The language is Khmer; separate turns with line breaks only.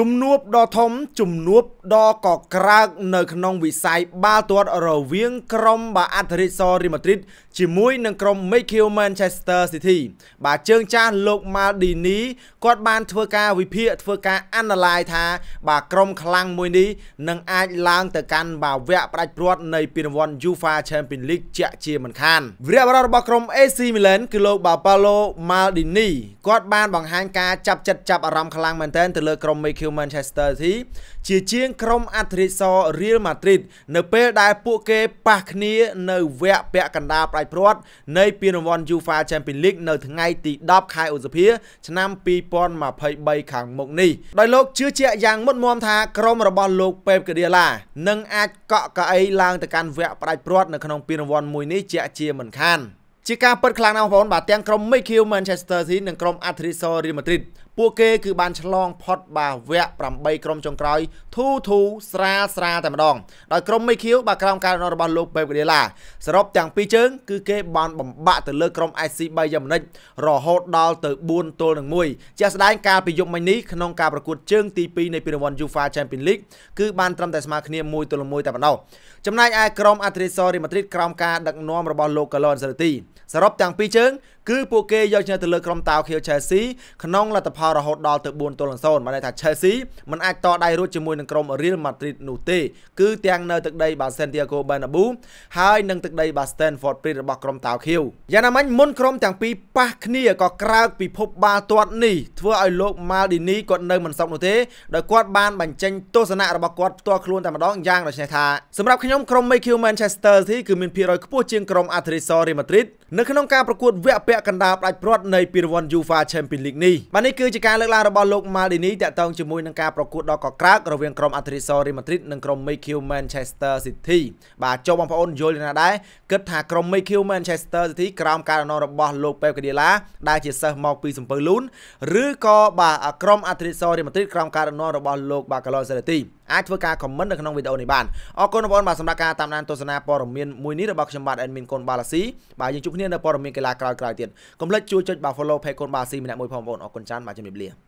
ជំនួបដ៏ធំជំនួបដ៏កក្រើកនៅ ក្នុងវិស័យបាល់ទាត់រវាងក្រុម បាអធរិសរីម៉ាឌ្រីតជាមួយនឹងក្រុម Michael Manchester City បាទជើងចាស់លោក Maldini គាត់បានធ្វើការវិភាគធ្វើការអាណាឡាយថា បាទក្រុមខ្លាំងមួយនេះនឹងអាចឡើងទៅកាន់បាទវគ្គផ្ដាច់ព្រាត់នៃពានរង្វាន់ UEFA Champions League ជាក់ជាមិនខានវីរបុរសរបស់ក្រុម AC Milan គឺលោក Paolo Maldini គាត់បានបង្ហាញការចាប់ចិត្តចាប់អារម្មណ៍ខ្លាំងមែនទែនទៅលើក្រុម Michael វ Manchester City ជាជាងក្រុមអធិរាជសរ Real Madrid នៅពេលដែលពួកគេប៉ះគ្នានៅវគ្គពាក់កណ្ដាលប្រៃព្រាត់នៃពានរង្វាន់ UEFA Champions League នៅថ្ងៃទី10ខែឧសភាឆ្នាំ2023ខាងមុខនេះដោយលោកជឿជាក់យ៉ាងមុតមមថាក្រុមរបស់លោក Pep Guardiola នឹងអាចកក់កៅអីឡើងទៅកាន់វគ្គផ្ដាច់ព្រាត់នៅក្នុងពានរង្វាន់មួយនេះជាជាមិនខាន។ជាការពិតខ្លាំងណាស់បងប្អូនបាទទាំងក្រុម Mikel Manchester City និងក្រុម Atletico Real Madrid ពួកគេគឺបានឆ្លងផុតបាទវគ្គ8ក្រុមចុងក្រោយធូធូស្រាលស្រាលតែម្ដងដោយក្រុម Mikel បាទក្រោមការណែនាំរបស់លោក Pep Guardiola សរុបទាំងពីរជើង គឺគេបានបំបាក់ទៅលើ ក្រុម SC Bayern Munich រហូតដល់ទៅ4ទល់នឹង1ជាក់ស្ដែងការពីយប់មិញនេះក្នុងការប្រកួតជើងទី2នៃពានរង្វាន់ UEFA Champions League គឺបានត្រឹមតែស្មើគ្នា1ទល់នឹង1តែប៉ុណ្ណោះចំណែកឯក្រុម Atletico Real Madrid ក្រោមការដឹកនាំរបស់លោក Carlo Ancelotti សរុបទាំងពីរជើងគឺពួកគេយកឈ្នះទៅលើក្រុមតាវខៀវ Chelsea ក្នុងលទ្ធផលរហូតដល់ទៅ4ទល់នឹង0បានន័យថា Chelsea មិនអាចតដៃរួចជាមួយនឹងក្រុម Real Madrid នោះទេគឺទាំងនៅទឹកដី បា Santiago Bernabeu ហើយនិងទឹកដី បា Stamford Bridge របស់ក្រុមតាវខៀវយ៉ាងណាមិញមុនក្រុមទាំងពីរប៉ះគ្នាក៏ក្រើកពិភពបាល់ទាត់នេះធ្វើឲ្យលោក Maldini គាត់នៅមិនសុខនោះទេដោយគាត់បានបញ្ចេញទស្សនៈរបស់គាត់ផ្ទាល់ខ្លួនតែម្ដងយ៉ាងដូចនេះថាសម្រាប់ខ្ញុំក្រុម MQ Manchester City គឺមានភាគរយខ្ពស់ជាងក្រុម Atletico Madrid នៅក្នុងការប្រកួតវគ្គពាក់ពាក់កណ្ដាលផ្ដាច់ព្រាត់នៃពានរង្វាន់ UEFA Champions League នេះបាទនេះគឺជាការលើកឡើងរបស់លោក Maldini តាក់ទងជាមួយនឹងការប្រកួតដ៏កក្រើករវាងក្រុម Atletico Real Madrid និងក្រុម Michael Manchester City បាទចូលបងប្អូនយល់យ៉ាងណាដែរគិតថាក្រុម Michael Manchester City ក្រោមការដឹកនាំរបស់លោក Pep Guardiola ដែលជាសិស្សមកពីសំពើលូនឬក៏បាទក្រុម Atletico Real Madrid ក្រោមការដឹកនាំរបស់លោក Barcelona City អាចធ្វើការ comment នៅក្នុងវីដេអូនេះបានអរគុណបងប្អូនបាទសម្រាប់ការតាមដានទស្សនាព័ត៌មានមួយនេះរបស់ខ្ញុំបាទ admin កូនបាឡាស៊ីបាទយើងជួបគ្នានៅព័ត៌មានកីឡាក្រោយៗទៀតកុំភ្លេចជួយចុចបា Follow Page កូនបាស៊ីម្នាក់មួយផងបងប្អូនអរគុណច្រើនបាទជំរាបលា